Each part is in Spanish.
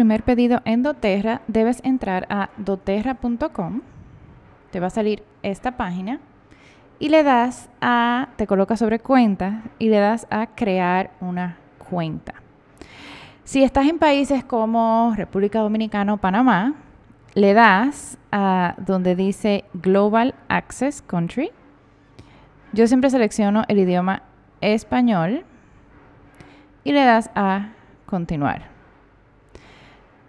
primer pedido en doTERRA, debes entrar a doterra.com. Te va a salir esta página y le das a, te coloca sobre cuenta y le das a crear una cuenta. Si estás en países como República Dominicana o Panamá, le das a donde dice Global Access Country. Yo siempre selecciono el idioma español y le das a continuar.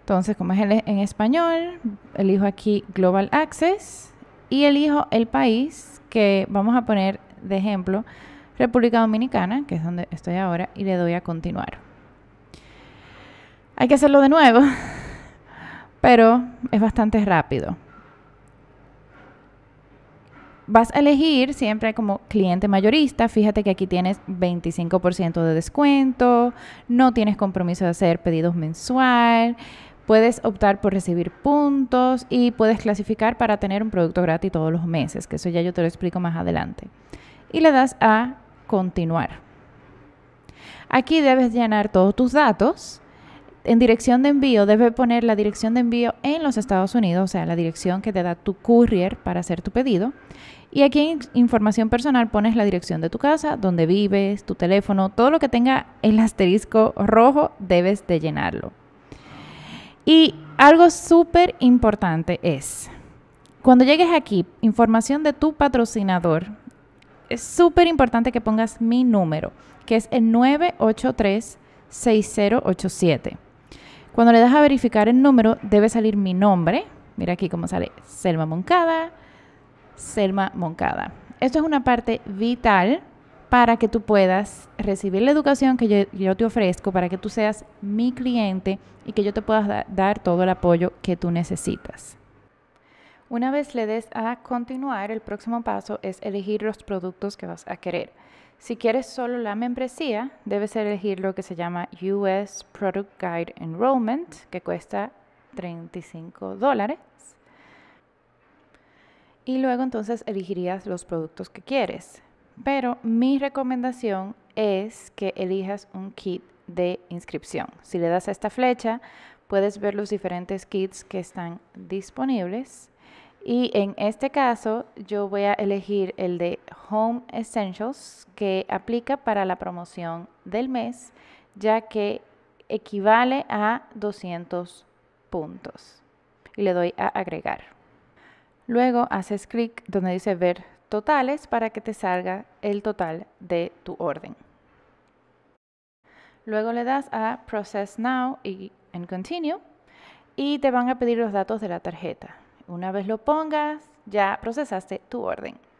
Entonces, como es el, e-, en español, elijo aquí Global Access y elijo el país que vamos a poner de ejemplo República Dominicana, que es donde estoy ahora, y le doy a continuar. Hay que hacerlo de nuevo, pero es bastante rápido. Vas a elegir siempre como cliente mayorista. Fíjate que aquí tienes 25% de descuento, no tienes compromiso de hacer pedidos mensuales. Puedes optar por recibir puntos y puedes clasificar para tener un producto gratis todos los meses, que eso ya yo te lo explico más adelante. Y le das a continuar. Aquí debes llenar todos tus datos. En dirección de envío debes poner la dirección de envío en los Estados Unidos, o sea, la dirección que te da tu courier para hacer tu pedido. Y aquí en información personal pones la dirección de tu casa, donde vives, tu teléfono, todo lo que tenga el asterisco rojo debes de llenarlo. Y algo súper importante es, cuando llegues aquí, información de tu patrocinador, es súper importante que pongas mi número, que es el 983-6087. Cuando le das a verificar el número, debe salir mi nombre. Mira aquí cómo sale Selma Moncada, Selma Moncada. Esto es una parte vital para que tú puedas recibir la educación que yo, te ofrezco, para que tú seas mi cliente y que yo te pueda dar todo el apoyo que tú necesitas. Una vez le des a continuar, el próximo paso es elegir los productos que vas a querer. Si quieres solo la membresía, debes elegir lo que se llama US Product Guide Enrollment, que cuesta 35 dólares. Y luego entonces elegirías los productos que quieres. Pero mi recomendación es que elijas un kit de inscripción. Si le das a esta flecha, puedes ver los diferentes kits que están disponibles. Y en este caso, yo voy a elegir el de Home Essentials, que aplica para la promoción del mes, ya que equivale a 200 puntos. Y le doy a agregar. Luego haces clic donde dice ver totales para que te salga el total de tu orden. Luego le das a Process Now y Continue y te van a pedir los datos de la tarjeta. Una vez lo pongas, ya procesaste tu orden.